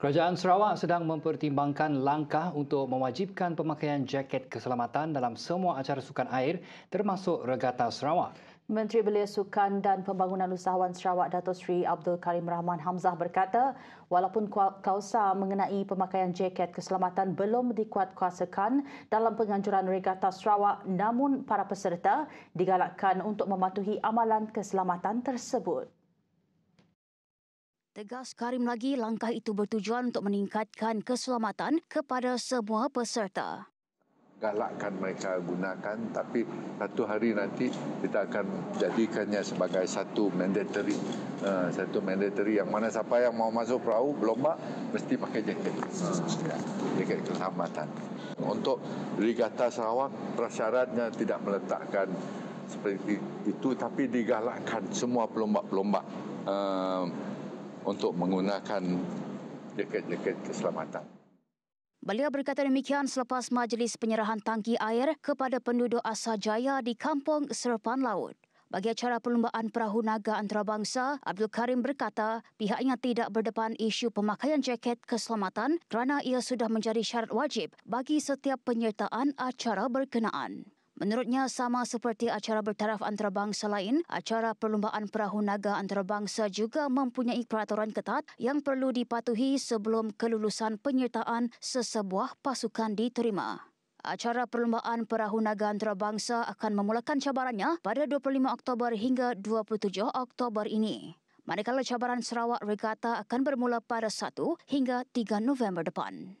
Kerajaan Sarawak sedang mempertimbangkan langkah untuk mewajibkan pemakaian jaket keselamatan dalam semua acara sukan air termasuk Regata Sarawak. Menteri Belia Sukan dan Pembangunan Usahawan Sarawak Dato' Sri Abdul Karim Rahman Hamzah berkata, walaupun kausa mengenai pemakaian jaket keselamatan belum dikuatkuasakan dalam penganjuran Regata Sarawak, namun para peserta digalakkan untuk mematuhi amalan keselamatan tersebut. Tegas Karim lagi, langkah itu bertujuan untuk meningkatkan keselamatan kepada semua peserta. Galakkan mereka gunakan tapi satu hari nanti kita akan jadikannya sebagai satu mandatory. Eh, satu mandatory yang mana siapa yang mau masuk perahu, berlombak, mesti pakai jaket. Uh, jaket keselamatan. Untuk Rigata Sarawak, prasyaratnya tidak meletakkan seperti itu tapi digalakkan semua pelombak-pelombak. Eh, untuk menggunakan dekat-dekat keselamatan. Beliau berkata demikian selepas majlis penyerahan tangki air kepada penduduk Asah Jaya di Kampung Serpan Laut. Bagi acara perlumbaan perahu naga antarabangsa, Abdul Karim berkata pihaknya tidak berdepan isu pemakaian jaket keselamatan kerana ia sudah menjadi syarat wajib bagi setiap penyertaan acara berkenaan. Menurutnya, sama seperti acara bertaraf antarabangsa lain, acara perlumbaan perahu naga antarabangsa juga mempunyai peraturan ketat yang perlu dipatuhi sebelum kelulusan penyertaan sesebuah pasukan diterima. Acara perlumbaan perahu naga antarabangsa akan memulakan cabarannya pada 25 Oktober hingga 27 Oktober ini. Manakala cabaran Sarawak Regatta akan bermula pada 1 hingga 3 November depan.